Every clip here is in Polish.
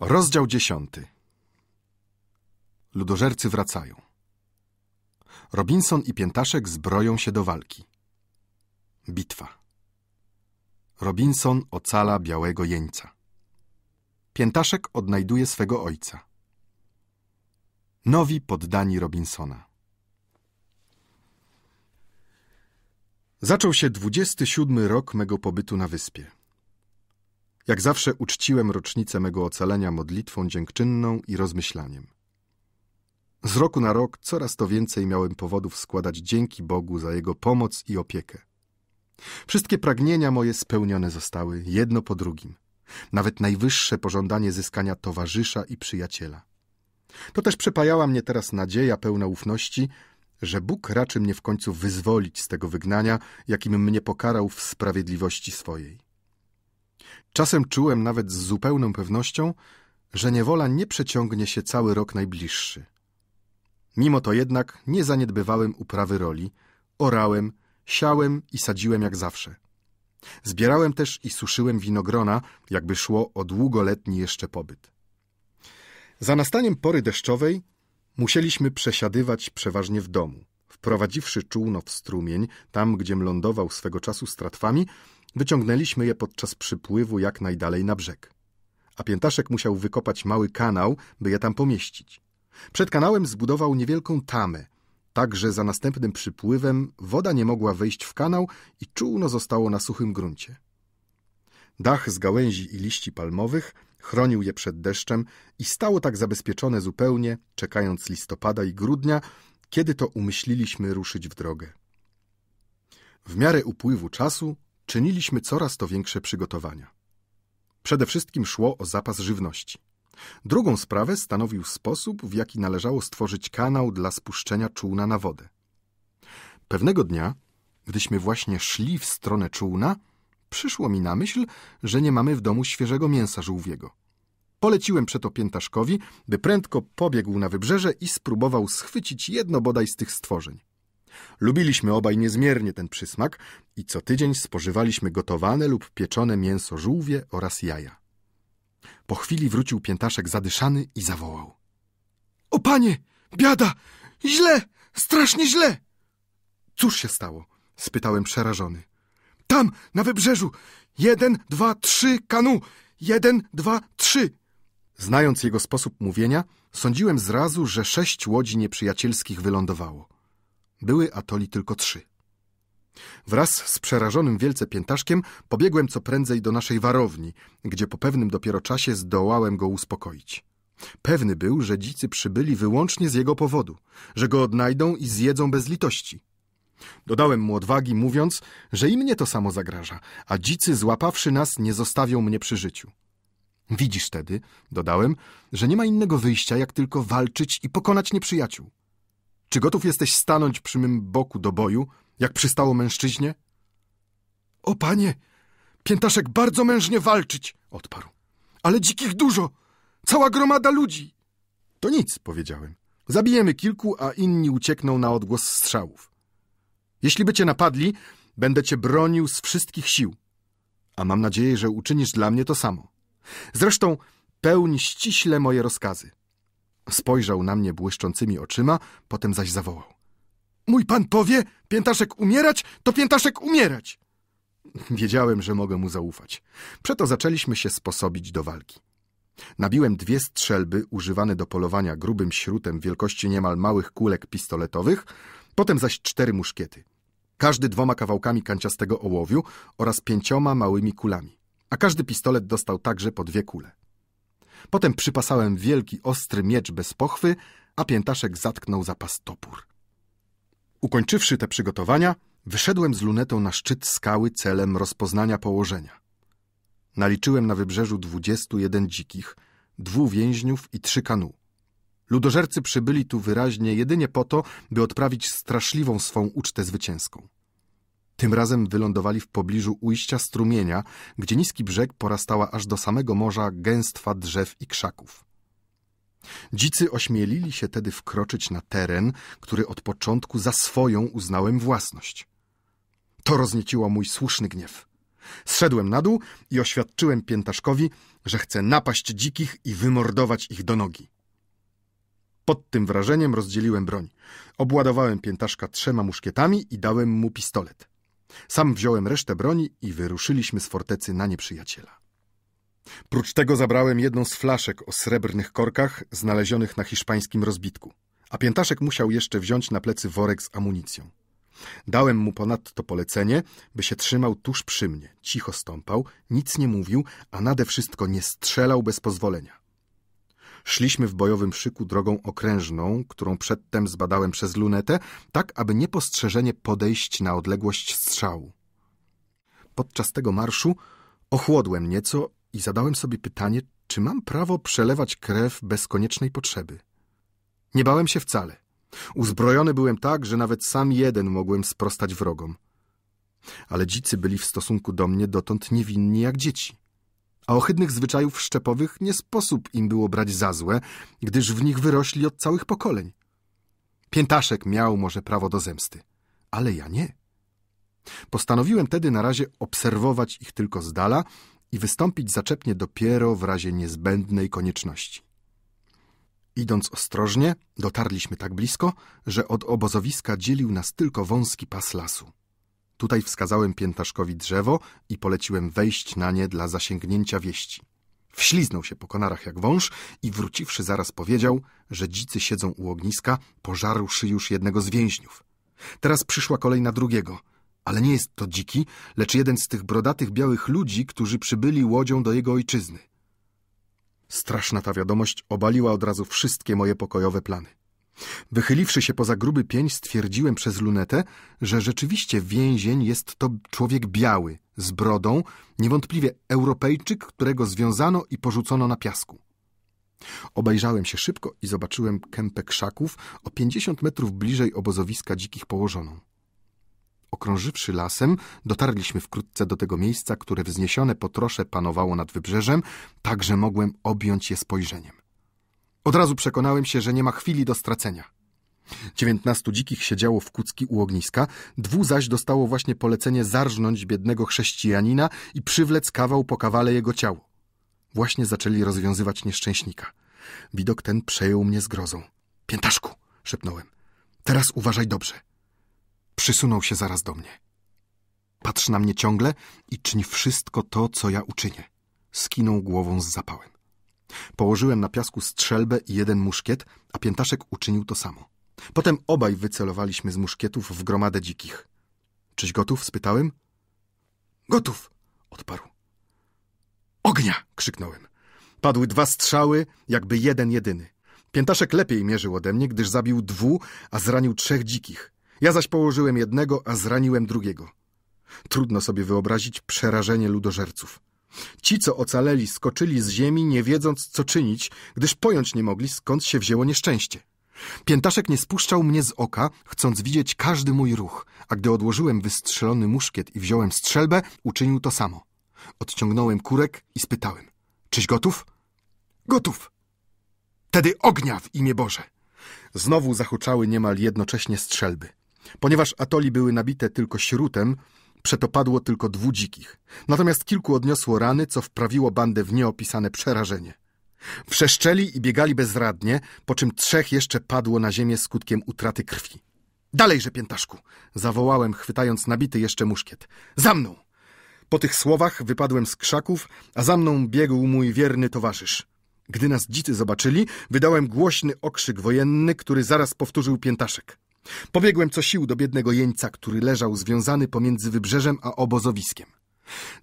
Rozdział dziesiąty. Ludożercy wracają. Robinson i Piętaszek zbroją się do walki. Bitwa. Robinson ocala białego jeńca. Piętaszek odnajduje swego ojca. Nowi poddani Robinsona. Zaczął się 27 rok mego pobytu na wyspie. Jak zawsze uczciłem rocznicę mego ocalenia modlitwą dziękczynną i rozmyślaniem. Z roku na rok coraz to więcej miałem powodów składać dzięki Bogu za Jego pomoc i opiekę. Wszystkie pragnienia moje spełnione zostały, jedno po drugim. Nawet najwyższe pożądanie zyskania towarzysza i przyjaciela. To też przepajała mnie teraz nadzieja pełna ufności, że Bóg raczy mnie w końcu wyzwolić z tego wygnania, jakim mnie pokarał w sprawiedliwości swojej. Czasem czułem nawet z zupełną pewnością, że niewola nie przeciągnie się cały rok najbliższy. Mimo to jednak nie zaniedbywałem uprawy roli, orałem, siałem i sadziłem jak zawsze. Zbierałem też i suszyłem winogrona, jakby szło o długoletni jeszcze pobyt. Za nastaniem pory deszczowej musieliśmy przesiadywać przeważnie w domu. Wprowadziwszy czółno w strumień, tam gdzie lądował swego czasu stratwami, Wyciągnęliśmy je podczas przypływu jak najdalej na brzeg. A Piętaszek musiał wykopać mały kanał, by je tam pomieścić. Przed kanałem zbudował niewielką tamę, tak że za następnym przypływem woda nie mogła wejść w kanał i czółno zostało na suchym gruncie. Dach z gałęzi i liści palmowych chronił je przed deszczem i stało tak zabezpieczone zupełnie, czekając listopada i grudnia, kiedy to umyśliliśmy ruszyć w drogę. W miarę upływu czasu czyniliśmy coraz to większe przygotowania. Przede wszystkim szło o zapas żywności. Drugą sprawę stanowił sposób, w jaki należało stworzyć kanał dla spuszczenia czółna na wodę. Pewnego dnia, gdyśmy właśnie szli w stronę czółna, przyszło mi na myśl, że nie mamy w domu świeżego mięsa żółwiego. Poleciłem przeto piętaszkowi, by prędko pobiegł na wybrzeże i spróbował schwycić jedno bodaj z tych stworzeń. Lubiliśmy obaj niezmiernie ten przysmak i co tydzień spożywaliśmy gotowane lub pieczone mięso żółwie oraz jaja. Po chwili wrócił piętaszek zadyszany i zawołał. O panie, biada! Źle! Strasznie źle! Cóż się stało? spytałem przerażony. Tam, na wybrzeżu! Jeden, dwa, trzy, kanu! Jeden, dwa, trzy! Znając jego sposób mówienia, sądziłem zrazu, że sześć łodzi nieprzyjacielskich wylądowało. Były atoli tylko trzy. Wraz z przerażonym wielce piętaszkiem pobiegłem co prędzej do naszej warowni, gdzie po pewnym dopiero czasie zdołałem go uspokoić. Pewny był, że dzicy przybyli wyłącznie z jego powodu, że go odnajdą i zjedzą bez litości. Dodałem mu odwagi, mówiąc, że i mnie to samo zagraża, a dzicy, złapawszy nas, nie zostawią mnie przy życiu. Widzisz tedy, dodałem, że nie ma innego wyjścia, jak tylko walczyć i pokonać nieprzyjaciół. Czy gotów jesteś stanąć przy mym boku do boju, jak przystało mężczyźnie? O panie, piętaszek bardzo mężnie walczyć, odparł. Ale dzikich dużo, cała gromada ludzi. To nic, powiedziałem. Zabijemy kilku, a inni uciekną na odgłos strzałów. Jeśli by cię napadli, będę cię bronił z wszystkich sił. A mam nadzieję, że uczynisz dla mnie to samo. Zresztą pełni ściśle moje rozkazy. Spojrzał na mnie błyszczącymi oczyma, potem zaś zawołał. Mój pan powie, piętaszek umierać, to piętaszek umierać! Wiedziałem, że mogę mu zaufać. Przeto zaczęliśmy się sposobić do walki. Nabiłem dwie strzelby używane do polowania grubym śrutem wielkości niemal małych kulek pistoletowych, potem zaś cztery muszkiety. Każdy dwoma kawałkami kanciastego ołowiu oraz pięcioma małymi kulami, a każdy pistolet dostał także po dwie kule. Potem przypasałem wielki, ostry miecz bez pochwy, a piętaszek zatknął za topór. Ukończywszy te przygotowania, wyszedłem z lunetą na szczyt skały celem rozpoznania położenia. Naliczyłem na wybrzeżu dwudziestu jeden dzikich, dwóch więźniów i trzy kanu. Ludożercy przybyli tu wyraźnie jedynie po to, by odprawić straszliwą swą ucztę zwycięską. Tym razem wylądowali w pobliżu ujścia strumienia, gdzie niski brzeg porastała aż do samego morza gęstwa drzew i krzaków. Dzicy ośmielili się tedy wkroczyć na teren, który od początku za swoją uznałem własność. To roznieciło mój słuszny gniew. Zszedłem na dół i oświadczyłem piętaszkowi, że chcę napaść dzikich i wymordować ich do nogi. Pod tym wrażeniem rozdzieliłem broń. Obładowałem piętaszka trzema muszkietami i dałem mu pistolet. Sam wziąłem resztę broni i wyruszyliśmy z fortecy na nieprzyjaciela. Prócz tego zabrałem jedną z flaszek o srebrnych korkach znalezionych na hiszpańskim rozbitku, a piętaszek musiał jeszcze wziąć na plecy worek z amunicją. Dałem mu ponadto polecenie, by się trzymał tuż przy mnie, cicho stąpał, nic nie mówił, a nade wszystko nie strzelał bez pozwolenia. Szliśmy w bojowym szyku drogą okrężną, którą przedtem zbadałem przez lunetę, tak aby niepostrzeżenie podejść na odległość strzału. Podczas tego marszu ochłodłem nieco i zadałem sobie pytanie, czy mam prawo przelewać krew bez koniecznej potrzeby. Nie bałem się wcale. Uzbrojony byłem tak, że nawet sam jeden mogłem sprostać wrogom. Ale dzicy byli w stosunku do mnie dotąd niewinni jak dzieci a ohydnych zwyczajów szczepowych nie sposób im było brać za złe, gdyż w nich wyrośli od całych pokoleń. Piętaszek miał może prawo do zemsty, ale ja nie. Postanowiłem tedy na razie obserwować ich tylko z dala i wystąpić zaczepnie dopiero w razie niezbędnej konieczności. Idąc ostrożnie, dotarliśmy tak blisko, że od obozowiska dzielił nas tylko wąski pas lasu. Tutaj wskazałem piętaszkowi drzewo i poleciłem wejść na nie dla zasięgnięcia wieści. Wśliznął się po konarach jak wąż i wróciwszy zaraz powiedział, że dzicy siedzą u ogniska, pożarłszy już jednego z więźniów. Teraz przyszła kolej na drugiego, ale nie jest to dziki, lecz jeden z tych brodatych białych ludzi, którzy przybyli łodzią do jego ojczyzny. Straszna ta wiadomość obaliła od razu wszystkie moje pokojowe plany. Wychyliwszy się poza gruby pień, stwierdziłem przez lunetę, że rzeczywiście więzień jest to człowiek biały, z brodą, niewątpliwie Europejczyk, którego związano i porzucono na piasku. Obejrzałem się szybko i zobaczyłem kępę krzaków o pięćdziesiąt metrów bliżej obozowiska dzikich położoną. Okrążywszy lasem, dotarliśmy wkrótce do tego miejsca, które wzniesione po trosze panowało nad wybrzeżem, tak że mogłem objąć je spojrzeniem. Od razu przekonałem się, że nie ma chwili do stracenia. Dziewiętnastu dzikich siedziało w kucki u ogniska, dwu zaś dostało właśnie polecenie zarżnąć biednego chrześcijanina i przywlec kawał po kawale jego ciało. Właśnie zaczęli rozwiązywać nieszczęśnika. Widok ten przejął mnie zgrozą. — Piętaszku! — szepnąłem. — Teraz uważaj dobrze. Przysunął się zaraz do mnie. Patrz na mnie ciągle i czyń wszystko to, co ja uczynię. Skinął głową z zapałem. Położyłem na piasku strzelbę i jeden muszkiet, a Piętaszek uczynił to samo. Potem obaj wycelowaliśmy z muszkietów w gromadę dzikich. Czyś gotów? spytałem. Gotów, odparł. Ognia! krzyknąłem. Padły dwa strzały, jakby jeden jedyny. Piętaszek lepiej mierzył ode mnie, gdyż zabił dwu, a zranił trzech dzikich. Ja zaś położyłem jednego, a zraniłem drugiego. Trudno sobie wyobrazić przerażenie ludożerców. Ci, co ocaleli, skoczyli z ziemi, nie wiedząc, co czynić, gdyż pojąć nie mogli, skąd się wzięło nieszczęście. Piętaszek nie spuszczał mnie z oka, chcąc widzieć każdy mój ruch, a gdy odłożyłem wystrzelony muszkiet i wziąłem strzelbę, uczynił to samo. Odciągnąłem kurek i spytałem. Czyś gotów? Gotów. Tedy ognia w imię Boże. Znowu zahuczały niemal jednocześnie strzelby. Ponieważ atoli były nabite tylko śrutem, przetopadło tylko dwu dzikich. Natomiast kilku odniosło rany, co wprawiło bandę w nieopisane przerażenie. Wrzeszczeli i biegali bezradnie, po czym trzech jeszcze padło na ziemię skutkiem utraty krwi. Dalejże, piętaszku! zawołałem, chwytając nabity jeszcze muszkiet. Za mną! Po tych słowach wypadłem z krzaków, a za mną biegł mój wierny towarzysz. Gdy nas dzicy zobaczyli, wydałem głośny okrzyk wojenny, który zaraz powtórzył piętaszek. Pobiegłem co sił do biednego jeńca, który leżał związany pomiędzy wybrzeżem a obozowiskiem.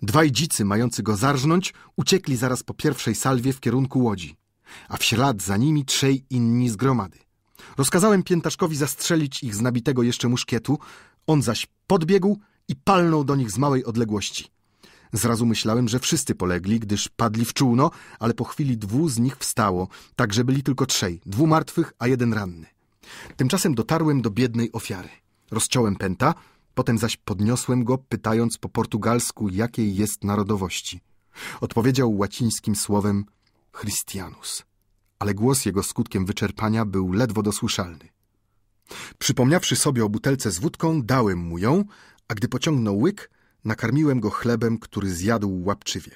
Dwaj dzicy, mający go zarżnąć, uciekli zaraz po pierwszej salwie w kierunku łodzi, a w ślad za nimi trzej inni z gromady. Rozkazałem piętaszkowi zastrzelić ich z nabitego jeszcze muszkietu, on zaś podbiegł i palnął do nich z małej odległości. Zrazu myślałem, że wszyscy polegli, gdyż padli w czółno, ale po chwili dwóch z nich wstało, tak że byli tylko trzej, dwóch martwych, a jeden ranny. Tymczasem dotarłem do biednej ofiary. Rozciąłem pęta, potem zaś podniosłem go, pytając po portugalsku, jakiej jest narodowości. Odpowiedział łacińskim słowem Christianus, ale głos jego skutkiem wyczerpania był ledwo dosłyszalny. Przypomniawszy sobie o butelce z wódką, dałem mu ją, a gdy pociągnął łyk, nakarmiłem go chlebem, który zjadł łapczywie.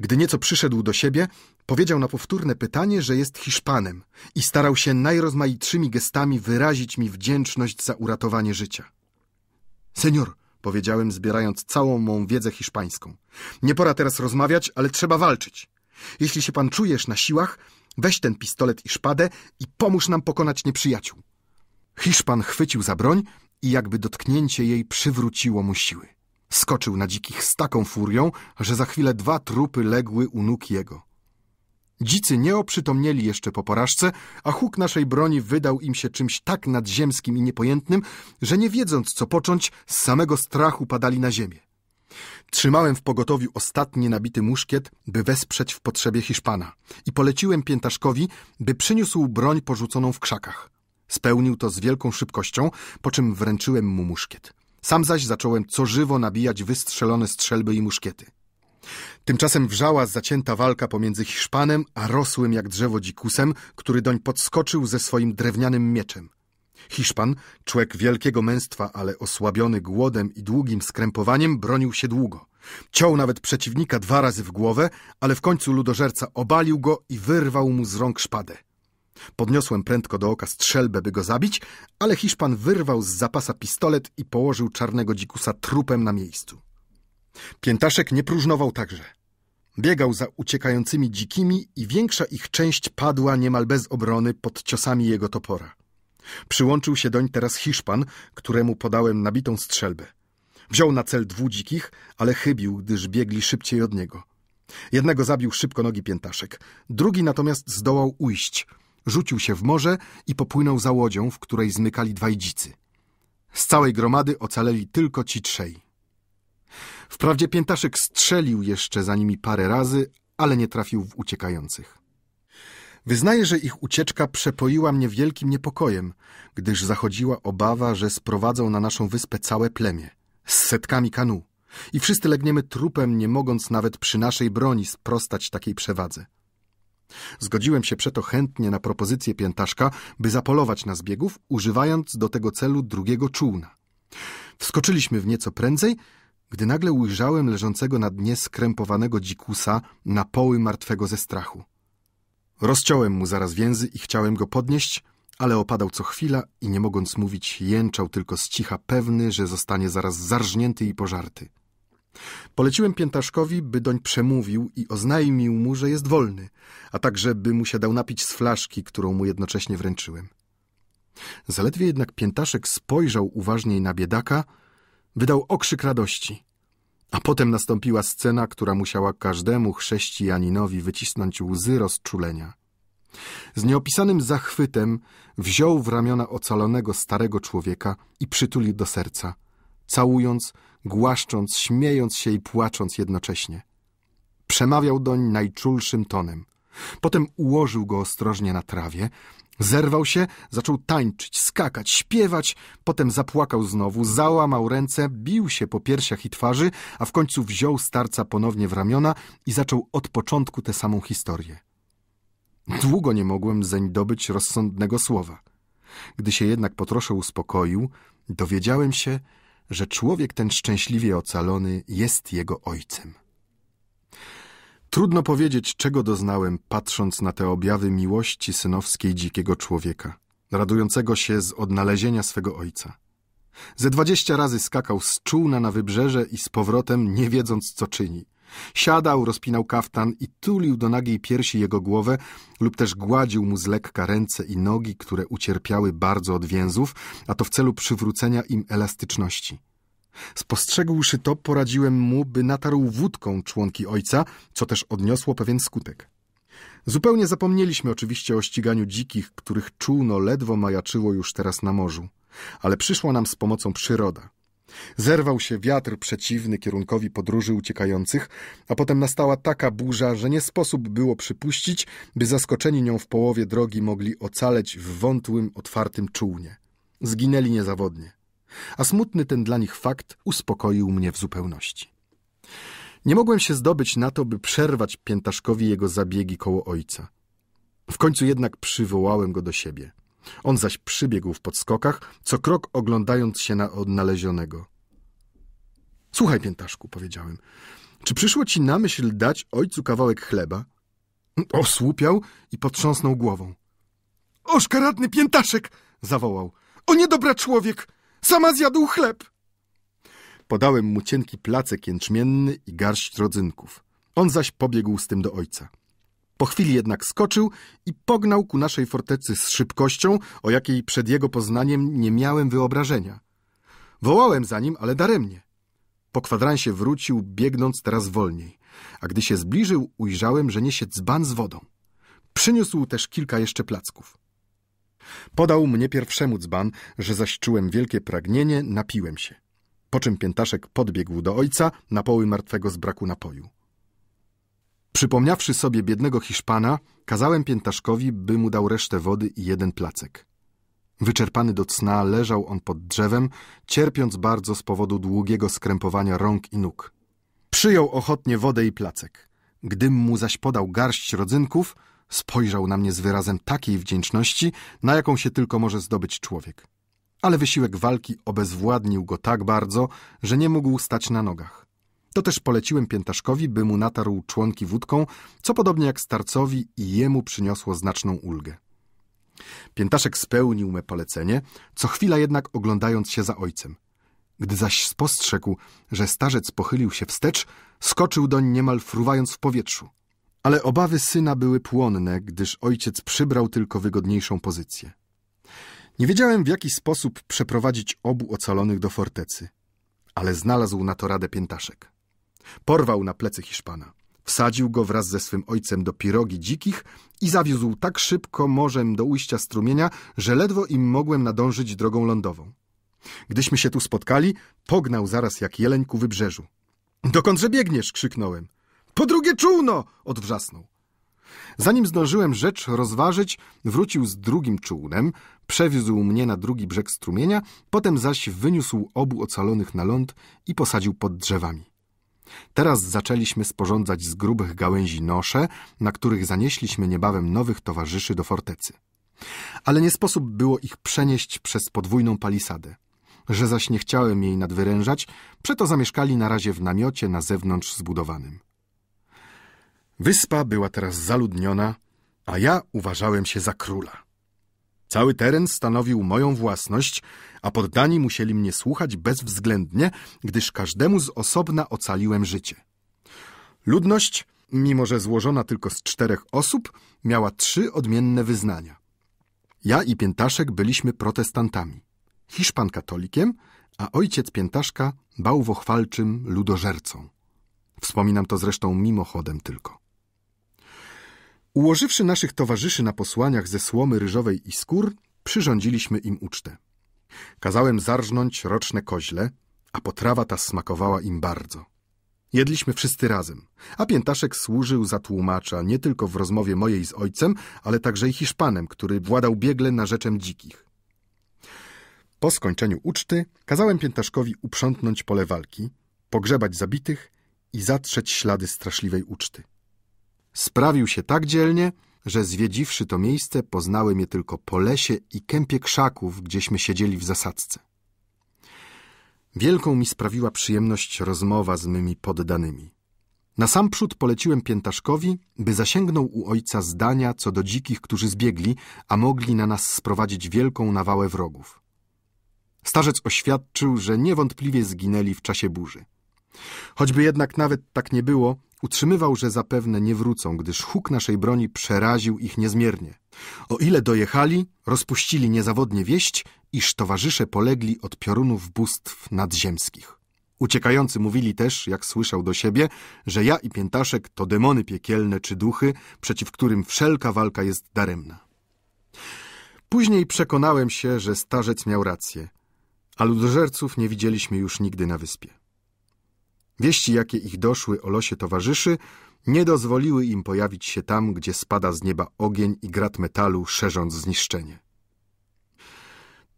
Gdy nieco przyszedł do siebie, powiedział na powtórne pytanie, że jest Hiszpanem i starał się najrozmaitszymi gestami wyrazić mi wdzięczność za uratowanie życia. Senior, powiedziałem, zbierając całą mą wiedzę hiszpańską. Nie pora teraz rozmawiać, ale trzeba walczyć. Jeśli się pan czujesz na siłach, weź ten pistolet i szpadę i pomóż nam pokonać nieprzyjaciół. Hiszpan chwycił za broń i jakby dotknięcie jej przywróciło mu siły. Skoczył na dzikich z taką furią, że za chwilę dwa trupy legły u nóg jego. Dzicy nie oprzytomnieli jeszcze po porażce, a huk naszej broni wydał im się czymś tak nadziemskim i niepojętnym, że nie wiedząc co począć, z samego strachu padali na ziemię. Trzymałem w pogotowiu ostatni nabity muszkiet, by wesprzeć w potrzebie Hiszpana i poleciłem piętaszkowi, by przyniósł broń porzuconą w krzakach. Spełnił to z wielką szybkością, po czym wręczyłem mu muszkiet. Sam zaś zacząłem co żywo nabijać wystrzelone strzelby i muszkiety. Tymczasem wrzała zacięta walka pomiędzy Hiszpanem a rosłym jak drzewo dzikusem, który doń podskoczył ze swoim drewnianym mieczem. Hiszpan, człowiek wielkiego męstwa, ale osłabiony głodem i długim skrępowaniem, bronił się długo. Ciął nawet przeciwnika dwa razy w głowę, ale w końcu ludożerca obalił go i wyrwał mu z rąk szpadę. Podniosłem prędko do oka strzelbę, by go zabić, ale Hiszpan wyrwał z zapasa pistolet i położył czarnego dzikusa trupem na miejscu. Piętaszek nie próżnował także. Biegał za uciekającymi dzikimi i większa ich część padła niemal bez obrony pod ciosami jego topora. Przyłączył się doń teraz Hiszpan, któremu podałem nabitą strzelbę. Wziął na cel dwóch dzikich, ale chybił, gdyż biegli szybciej od niego. Jednego zabił szybko nogi piętaszek, drugi natomiast zdołał ujść – Rzucił się w morze i popłynął za łodzią, w której zmykali dwaj dzicy. Z całej gromady ocaleli tylko ci trzej. Wprawdzie piętaszek strzelił jeszcze za nimi parę razy, ale nie trafił w uciekających. Wyznaję, że ich ucieczka przepoiła mnie wielkim niepokojem, gdyż zachodziła obawa, że sprowadzą na naszą wyspę całe plemię, z setkami kanu, i wszyscy legniemy trupem, nie mogąc nawet przy naszej broni sprostać takiej przewadze. Zgodziłem się przeto chętnie na propozycję piętaszka, by zapolować na zbiegów, używając do tego celu drugiego czółna. Wskoczyliśmy w nieco prędzej, gdy nagle ujrzałem leżącego na dnie skrępowanego dzikusa na poły martwego ze strachu. Rozciąłem mu zaraz więzy i chciałem go podnieść, ale opadał co chwila i nie mogąc mówić jęczał tylko z cicha pewny, że zostanie zaraz zarżnięty i pożarty. Poleciłem piętaszkowi, by doń przemówił i oznajmił mu, że jest wolny, a także by mu się dał napić z flaszki, którą mu jednocześnie wręczyłem. Zaledwie jednak piętaszek spojrzał uważniej na biedaka, wydał okrzyk radości. A potem nastąpiła scena, która musiała każdemu chrześcijaninowi wycisnąć łzy rozczulenia. Z nieopisanym zachwytem wziął w ramiona ocalonego starego człowieka i przytulił do serca, całując głaszcząc, śmiejąc się i płacząc jednocześnie. Przemawiał doń najczulszym tonem. Potem ułożył go ostrożnie na trawie, zerwał się, zaczął tańczyć, skakać, śpiewać, potem zapłakał znowu, załamał ręce, bił się po piersiach i twarzy, a w końcu wziął starca ponownie w ramiona i zaczął od początku tę samą historię. Długo nie mogłem zeń dobyć rozsądnego słowa. Gdy się jednak po trosze uspokoił, dowiedziałem się, że człowiek ten szczęśliwie ocalony jest jego ojcem. Trudno powiedzieć, czego doznałem, patrząc na te objawy miłości synowskiej dzikiego człowieka, radującego się z odnalezienia swego ojca. Ze dwadzieścia razy skakał z czółna na wybrzeże i z powrotem, nie wiedząc, co czyni. Siadał, rozpinał kaftan i tulił do nagiej piersi jego głowę lub też gładził mu z lekka ręce i nogi, które ucierpiały bardzo od więzów, a to w celu przywrócenia im elastyczności. Spostrzegłszy to, poradziłem mu, by natarł wódką członki ojca, co też odniosło pewien skutek. Zupełnie zapomnieliśmy oczywiście o ściganiu dzikich, których czółno ledwo majaczyło już teraz na morzu, ale przyszła nam z pomocą przyroda – Zerwał się wiatr przeciwny kierunkowi podróży uciekających, a potem nastała taka burza, że nie sposób było przypuścić, by zaskoczeni nią w połowie drogi mogli ocaleć w wątłym, otwartym czółnie. Zginęli niezawodnie. A smutny ten dla nich fakt uspokoił mnie w zupełności. Nie mogłem się zdobyć na to, by przerwać piętaszkowi jego zabiegi koło ojca. W końcu jednak przywołałem go do siebie. On zaś przybiegł w podskokach, co krok oglądając się na odnalezionego. Słuchaj, piętaszku, powiedziałem, czy przyszło ci na myśl dać ojcu kawałek chleba? Osłupiał i potrząsnął głową. Oszkaradny piętaszek! zawołał. O niedobra człowiek! Sama zjadł chleb! Podałem mu cienki placek jęczmienny i garść rodzynków. On zaś pobiegł z tym do ojca. Po chwili jednak skoczył i pognał ku naszej fortecy z szybkością, o jakiej przed jego poznaniem nie miałem wyobrażenia. Wołałem za nim, ale daremnie. Po kwadransie wrócił, biegnąc teraz wolniej, a gdy się zbliżył, ujrzałem, że niesie dzban z wodą. Przyniósł też kilka jeszcze placków. Podał mnie pierwszemu dzban, że zaś czułem wielkie pragnienie, napiłem się. Po czym piętaszek podbiegł do ojca, na poły martwego z braku napoju. Przypomniawszy sobie biednego Hiszpana, kazałem piętaszkowi, by mu dał resztę wody i jeden placek. Wyczerpany do cna leżał on pod drzewem, cierpiąc bardzo z powodu długiego skrępowania rąk i nóg. Przyjął ochotnie wodę i placek. Gdym mu zaś podał garść rodzynków, spojrzał na mnie z wyrazem takiej wdzięczności, na jaką się tylko może zdobyć człowiek. Ale wysiłek walki obezwładnił go tak bardzo, że nie mógł stać na nogach. To też poleciłem Piętaszkowi, by mu natarł członki wódką, co podobnie jak starcowi i jemu przyniosło znaczną ulgę. Piętaszek spełnił me polecenie, co chwila jednak oglądając się za ojcem. Gdy zaś spostrzegł, że starzec pochylił się wstecz, skoczył doń niemal fruwając w powietrzu. Ale obawy syna były płonne, gdyż ojciec przybrał tylko wygodniejszą pozycję. Nie wiedziałem, w jaki sposób przeprowadzić obu ocalonych do fortecy, ale znalazł na to radę Piętaszek. Porwał na plecy Hiszpana. Wsadził go wraz ze swym ojcem do pirogi dzikich i zawiózł tak szybko morzem do ujścia strumienia, że ledwo im mogłem nadążyć drogą lądową. Gdyśmy się tu spotkali, pognał zaraz jak jeleń ku wybrzeżu. Dokądże biegniesz? krzyknąłem. Po drugie czółno! odwrzasnął. Zanim zdążyłem rzecz rozważyć, wrócił z drugim czółnem, przewiózł mnie na drugi brzeg strumienia, potem zaś wyniósł obu ocalonych na ląd i posadził pod drzewami. Teraz zaczęliśmy sporządzać z grubych gałęzi nosze, na których zanieśliśmy niebawem nowych towarzyszy do fortecy. Ale nie sposób było ich przenieść przez podwójną palisadę. Że zaś nie chciałem jej nadwyrężać, przeto zamieszkali na razie w namiocie na zewnątrz zbudowanym. Wyspa była teraz zaludniona, a ja uważałem się za króla. Cały teren stanowił moją własność, a poddani musieli mnie słuchać bezwzględnie, gdyż każdemu z osobna ocaliłem życie. Ludność, mimo że złożona tylko z czterech osób, miała trzy odmienne wyznania. Ja i Piętaszek byliśmy protestantami, Hiszpan katolikiem, a ojciec Piętaszka bałwochwalczym ludożercą. Wspominam to zresztą mimochodem tylko. Ułożywszy naszych towarzyszy na posłaniach ze słomy ryżowej i skór, przyrządziliśmy im ucztę. Kazałem zarżnąć roczne koźle, a potrawa ta smakowała im bardzo. Jedliśmy wszyscy razem, a Piętaszek służył za tłumacza nie tylko w rozmowie mojej z ojcem, ale także i Hiszpanem, który władał biegle na rzeczem dzikich. Po skończeniu uczty kazałem Piętaszkowi uprzątnąć pole walki, pogrzebać zabitych i zatrzeć ślady straszliwej uczty. Sprawił się tak dzielnie, że zwiedziwszy to miejsce, poznały mnie tylko po lesie i kępie krzaków, gdzieśmy siedzieli w zasadzce. Wielką mi sprawiła przyjemność rozmowa z mymi poddanymi. Na sam przód poleciłem Piętaszkowi, by zasięgnął u ojca zdania co do dzikich, którzy zbiegli, a mogli na nas sprowadzić wielką nawałę wrogów. Starzec oświadczył, że niewątpliwie zginęli w czasie burzy. Choćby jednak nawet tak nie było, Utrzymywał, że zapewne nie wrócą, gdyż huk naszej broni przeraził ich niezmiernie. O ile dojechali, rozpuścili niezawodnie wieść, iż towarzysze polegli od piorunów bóstw nadziemskich. Uciekający mówili też, jak słyszał do siebie, że ja i Piętaszek to demony piekielne czy duchy, przeciw którym wszelka walka jest daremna. Później przekonałem się, że starzec miał rację, a ludożerców nie widzieliśmy już nigdy na wyspie. Wieści, jakie ich doszły o losie towarzyszy, nie dozwoliły im pojawić się tam, gdzie spada z nieba ogień i grat metalu, szerząc zniszczenie.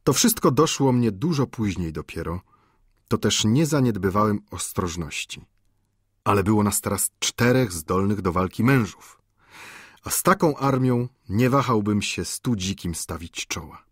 To wszystko doszło mnie dużo później dopiero, to też nie zaniedbywałem ostrożności. Ale było nas teraz czterech zdolnych do walki mężów, a z taką armią nie wahałbym się stu dzikim stawić czoła.